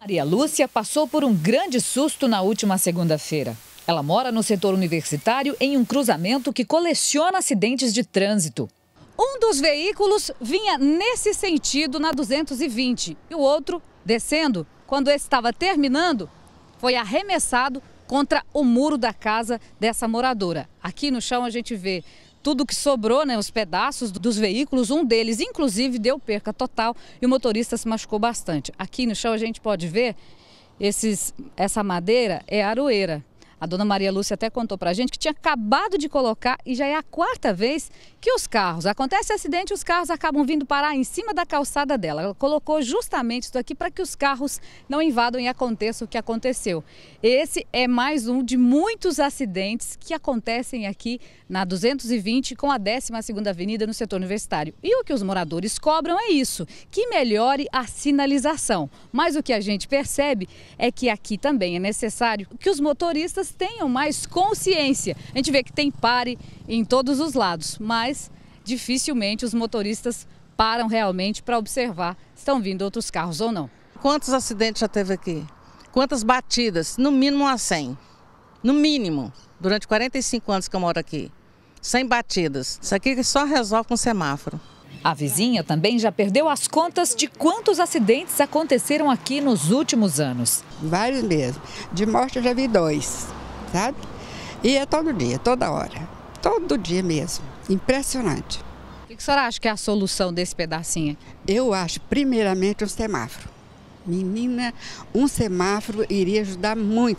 Maria Lúcia passou por um grande susto na última segunda-feira. Ela mora no setor universitário em um cruzamento que coleciona acidentes de trânsito. Um dos veículos vinha nesse sentido na 220 e o outro, descendo, quando estava terminando, foi arremessado contra o muro da casa dessa moradora. Aqui no chão a gente vê tudo que sobrou, né, os pedaços dos veículos, um deles inclusive deu perca total e o motorista se machucou bastante. Aqui no chão a gente pode ver esses, essa madeira é aroeira. A dona Maria Lúcia até contou para a gente que tinha acabado de colocar e já é a quarta vez que os carros, acontece acidente, os carros acabam vindo parar em cima da calçada dela. Ela colocou justamente isso aqui para que os carros não invadam e aconteça o que aconteceu. Esse é mais um de muitos acidentes que acontecem aqui na 220 com a 12ª Avenida no setor universitário. E o que os moradores cobram é isso, que melhore a sinalização. Mas o que a gente percebe é que aqui também é necessário que os motoristas tenham mais consciência. A gente vê que tem pare em todos os lados, mas dificilmente os motoristas param realmente para observar se estão vindo outros carros ou não. Quantos acidentes já teve aqui? Quantas batidas? No mínimo a 100. No mínimo, durante 45 anos que eu moro aqui. 100 batidas. Isso aqui só resolve com semáforo. A vizinha também já perdeu as contas de quantos acidentes aconteceram aqui nos últimos anos. Vários mesmo. De morte eu já vi dois sabe? E é todo dia, toda hora. Todo dia mesmo. Impressionante. O que, a senhora acha que é a solução desse pedacinho? Eu acho, primeiramente, um semáforo. Menina, um semáforo iria ajudar muito.